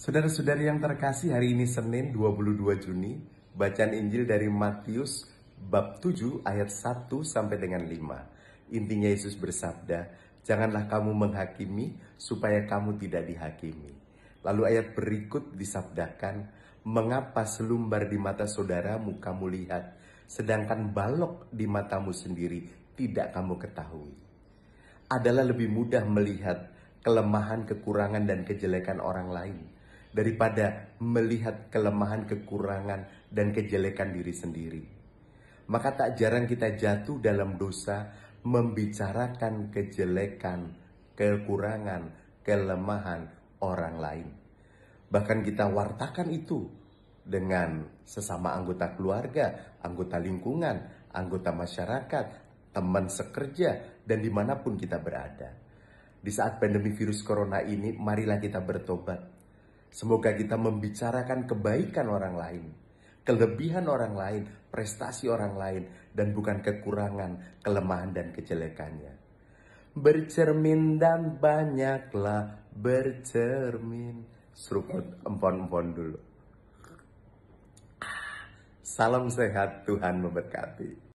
Saudara-saudari yang terkasih, hari ini Senin 22 Juni, bacaan Injil dari Matius bab 7 ayat 1 sampai dengan 5. Intinya Yesus bersabda, "Janganlah kamu menghakimi supaya kamu tidak dihakimi." Lalu ayat berikut disabdakan, "Mengapa selumbar di mata saudaramu kamu lihat, sedangkan balok di matamu sendiri tidak kamu ketahui?" Adalah lebih mudah melihat kelemahan, kekurangan, dan kejelekan orang lain daripada melihat kelemahan, kekurangan, dan kejelekan diri sendiri. Maka tak jarang kita jatuh dalam dosa membicarakan kejelekan, kekurangan, kelemahan orang lain. Bahkan kita wartakan itu dengan sesama anggota keluarga, anggota lingkungan, anggota masyarakat, teman sekerja, dan dimanapun kita berada. Di saat pandemi virus corona ini, marilah kita bertobat Semoga kita membicarakan kebaikan orang lain, kelebihan orang lain, prestasi orang lain, dan bukan kekurangan, kelemahan, dan kejelekannya. Bercermin dan banyaklah bercermin. Seruput empon-empon dulu. Ah, salam sehat, Tuhan memberkati.